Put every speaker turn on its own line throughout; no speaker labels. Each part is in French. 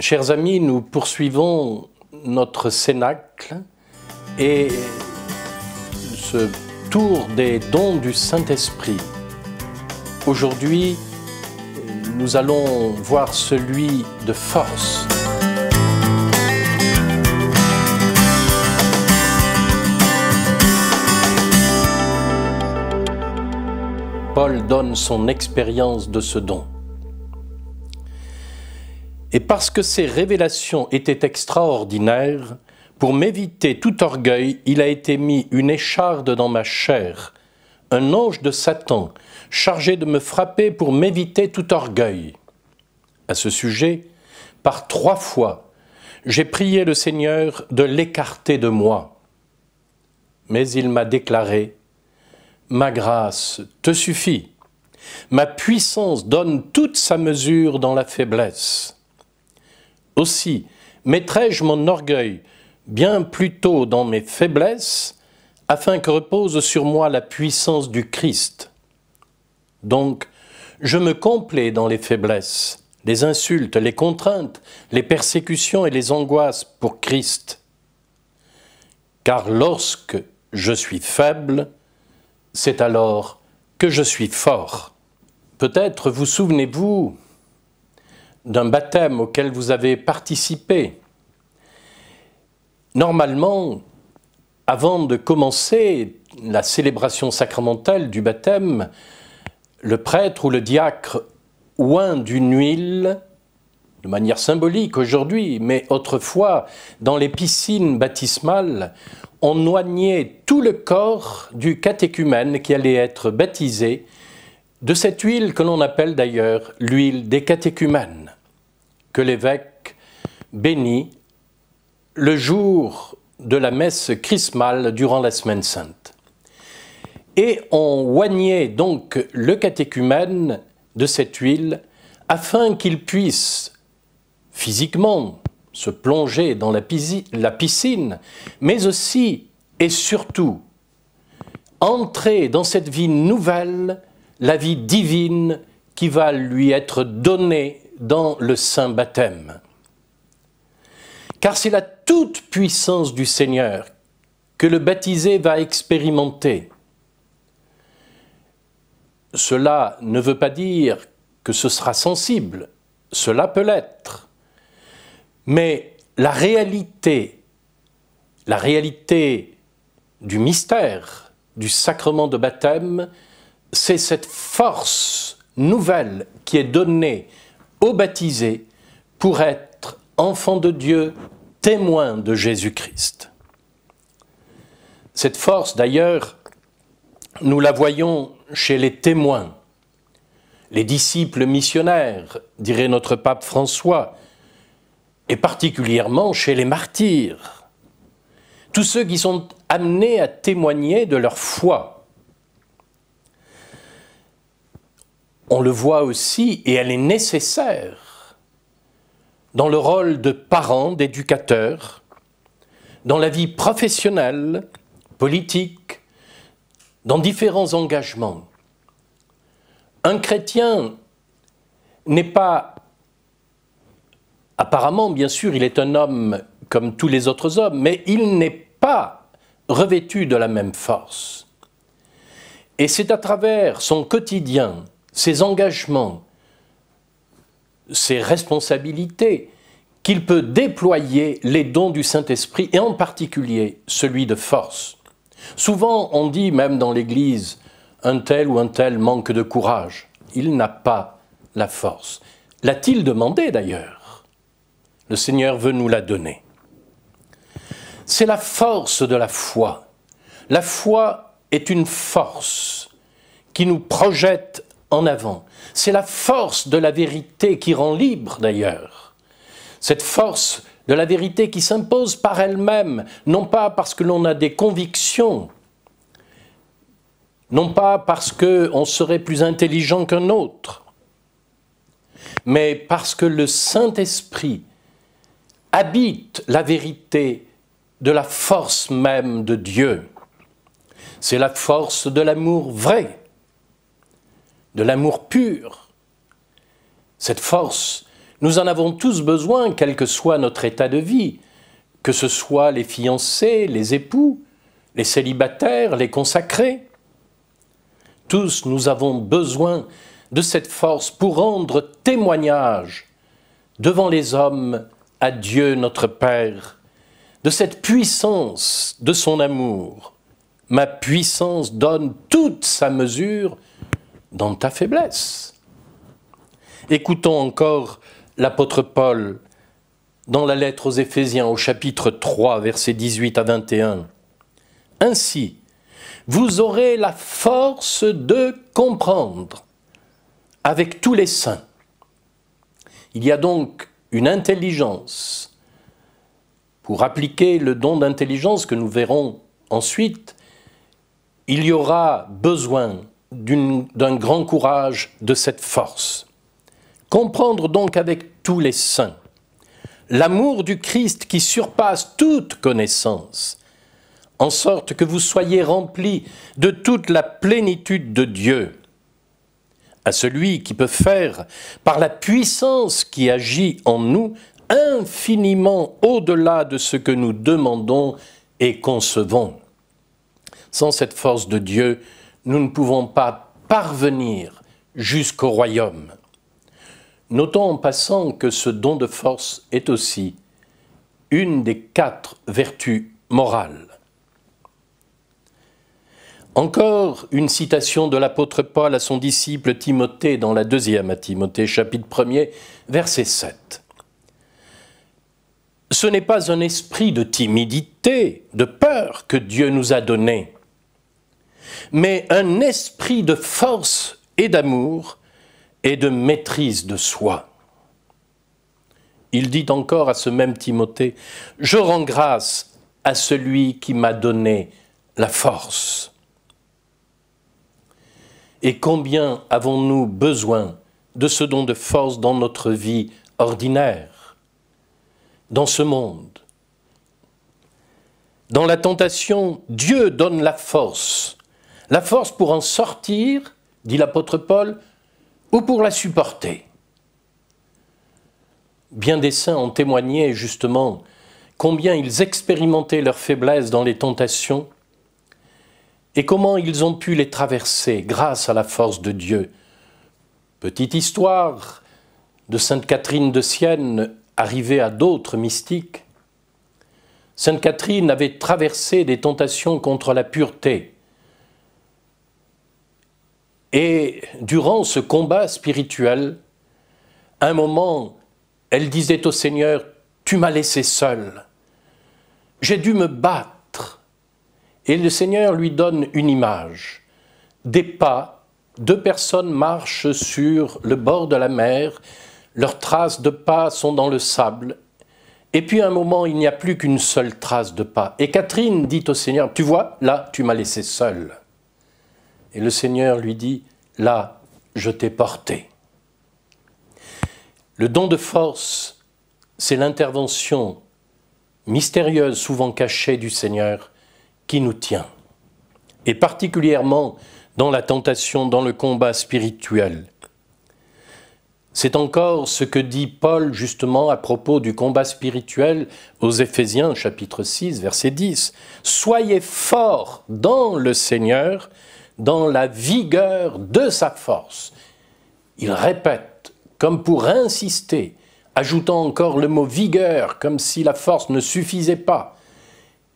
Chers amis, nous poursuivons notre cénacle et ce tour des dons du Saint-Esprit. Aujourd'hui, nous allons voir celui de force. Paul donne son expérience de ce don et parce que ces révélations étaient extraordinaires, pour m'éviter tout orgueil, il a été mis une écharde dans ma chair, un ange de Satan, chargé de me frapper pour m'éviter tout orgueil. À ce sujet, par trois fois, j'ai prié le Seigneur de l'écarter de moi. Mais il m'a déclaré, Ma grâce te suffit, ma puissance donne toute sa mesure dans la faiblesse. Aussi, mettrai-je mon orgueil bien plutôt dans mes faiblesses, afin que repose sur moi la puissance du Christ. Donc, je me complais dans les faiblesses, les insultes, les contraintes, les persécutions et les angoisses pour Christ. Car lorsque je suis faible, c'est alors que je suis fort. Peut-être vous souvenez-vous d'un baptême auquel vous avez participé, normalement, avant de commencer la célébration sacramentelle du baptême, le prêtre ou le diacre oint d'une huile, de manière symbolique aujourd'hui, mais autrefois, dans les piscines baptismales, on noignait tout le corps du catéchumène qui allait être baptisé de cette huile que l'on appelle d'ailleurs l'huile des catéchumènes que l'évêque bénit le jour de la messe chrismale durant la semaine sainte. Et on oignait donc le catéchumène de cette huile afin qu'il puisse physiquement se plonger dans la piscine, mais aussi et surtout entrer dans cette vie nouvelle, la vie divine qui va lui être donnée dans le saint baptême. Car c'est la toute puissance du Seigneur que le baptisé va expérimenter. Cela ne veut pas dire que ce sera sensible, cela peut l'être. Mais la réalité, la réalité du mystère, du sacrement de baptême, c'est cette force nouvelle qui est donnée au baptisé pour être enfant de Dieu, témoin de Jésus-Christ. Cette force, d'ailleurs, nous la voyons chez les témoins, les disciples missionnaires, dirait notre pape François, et particulièrement chez les martyrs, tous ceux qui sont amenés à témoigner de leur foi on le voit aussi, et elle est nécessaire dans le rôle de parent, d'éducateur, dans la vie professionnelle, politique, dans différents engagements. Un chrétien n'est pas, apparemment bien sûr, il est un homme comme tous les autres hommes, mais il n'est pas revêtu de la même force. Et c'est à travers son quotidien, ses engagements, ses responsabilités, qu'il peut déployer les dons du Saint-Esprit, et en particulier celui de force. Souvent, on dit, même dans l'Église, un tel ou un tel manque de courage. Il n'a pas la force. L'a-t-il demandé d'ailleurs Le Seigneur veut nous la donner. C'est la force de la foi. La foi est une force qui nous projette en avant. C'est la force de la vérité qui rend libre d'ailleurs. Cette force de la vérité qui s'impose par elle-même, non pas parce que l'on a des convictions, non pas parce qu'on serait plus intelligent qu'un autre, mais parce que le Saint-Esprit habite la vérité de la force même de Dieu. C'est la force de l'amour vrai de l'amour pur. Cette force, nous en avons tous besoin, quel que soit notre état de vie, que ce soit les fiancés, les époux, les célibataires, les consacrés. Tous nous avons besoin de cette force pour rendre témoignage devant les hommes à Dieu notre Père, de cette puissance de son amour. Ma puissance donne toute sa mesure dans ta faiblesse. Écoutons encore l'apôtre Paul dans la lettre aux Éphésiens au chapitre 3, versets 18 à 21. Ainsi, vous aurez la force de comprendre avec tous les saints. Il y a donc une intelligence pour appliquer le don d'intelligence que nous verrons ensuite, il y aura besoin d'un grand courage, de cette force. Comprendre donc avec tous les saints l'amour du Christ qui surpasse toute connaissance, en sorte que vous soyez remplis de toute la plénitude de Dieu. À celui qui peut faire, par la puissance qui agit en nous, infiniment au-delà de ce que nous demandons et concevons. Sans cette force de Dieu, nous ne pouvons pas parvenir jusqu'au royaume. Notons en passant que ce don de force est aussi une des quatre vertus morales. Encore une citation de l'apôtre Paul à son disciple Timothée dans la deuxième à Timothée chapitre 1er verset 7. Ce n'est pas un esprit de timidité, de peur que Dieu nous a donné, mais un esprit de force et d'amour et de maîtrise de soi. Il dit encore à ce même Timothée, Je rends grâce à celui qui m'a donné la force. Et combien avons-nous besoin de ce don de force dans notre vie ordinaire, dans ce monde Dans la tentation, Dieu donne la force la force pour en sortir, dit l'apôtre Paul, ou pour la supporter. Bien des saints ont témoigné justement combien ils expérimentaient leur faiblesse dans les tentations et comment ils ont pu les traverser grâce à la force de Dieu. Petite histoire de Sainte Catherine de Sienne arrivée à d'autres mystiques. Sainte Catherine avait traversé des tentations contre la pureté, et durant ce combat spirituel, un moment, elle disait au Seigneur, tu m'as laissé seule, j'ai dû me battre. Et le Seigneur lui donne une image, des pas, deux personnes marchent sur le bord de la mer, leurs traces de pas sont dans le sable, et puis un moment, il n'y a plus qu'une seule trace de pas. Et Catherine dit au Seigneur, tu vois, là, tu m'as laissé seule. Et le Seigneur lui dit, là, je t'ai porté. Le don de force, c'est l'intervention mystérieuse, souvent cachée du Seigneur, qui nous tient. Et particulièrement dans la tentation, dans le combat spirituel. C'est encore ce que dit Paul justement à propos du combat spirituel aux Éphésiens chapitre 6 verset 10. Soyez forts dans le Seigneur dans la vigueur de sa force. Il répète, comme pour insister, ajoutant encore le mot vigueur, comme si la force ne suffisait pas.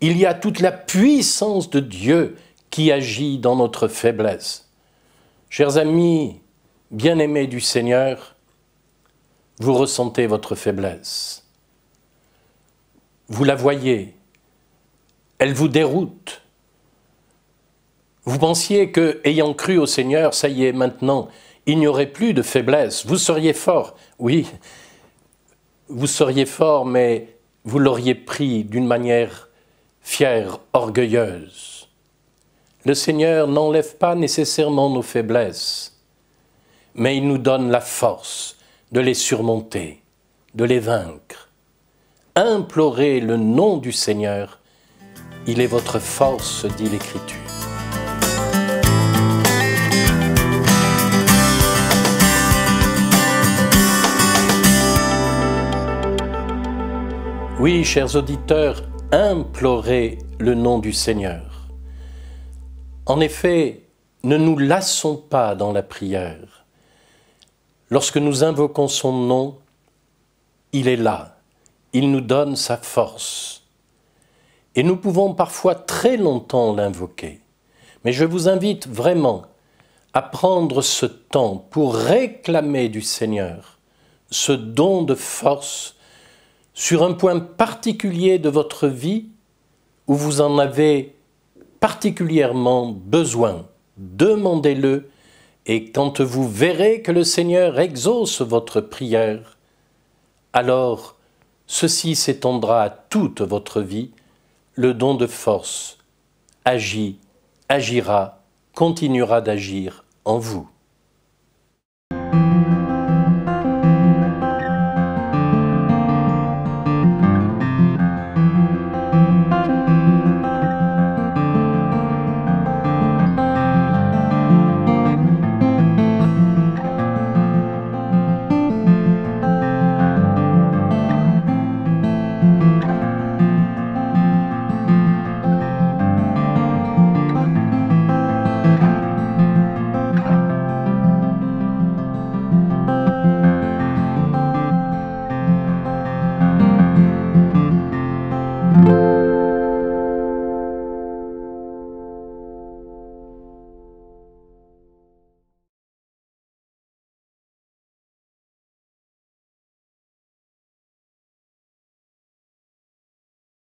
Il y a toute la puissance de Dieu qui agit dans notre faiblesse. Chers amis, bien-aimés du Seigneur, vous ressentez votre faiblesse. Vous la voyez, elle vous déroute, vous pensiez que, ayant cru au Seigneur, ça y est, maintenant, il n'y aurait plus de faiblesse. Vous seriez fort, oui, vous seriez fort, mais vous l'auriez pris d'une manière fière, orgueilleuse. Le Seigneur n'enlève pas nécessairement nos faiblesses, mais il nous donne la force de les surmonter, de les vaincre. Implorez le nom du Seigneur, il est votre force, dit l'Écriture. Oui, chers auditeurs, implorez le nom du Seigneur. En effet, ne nous lassons pas dans la prière. Lorsque nous invoquons son nom, il est là, il nous donne sa force. Et nous pouvons parfois très longtemps l'invoquer. Mais je vous invite vraiment à prendre ce temps pour réclamer du Seigneur ce don de force sur un point particulier de votre vie où vous en avez particulièrement besoin. Demandez-le et quand vous verrez que le Seigneur exauce votre prière, alors ceci s'étendra à toute votre vie, le don de force agit, agira, continuera d'agir en vous.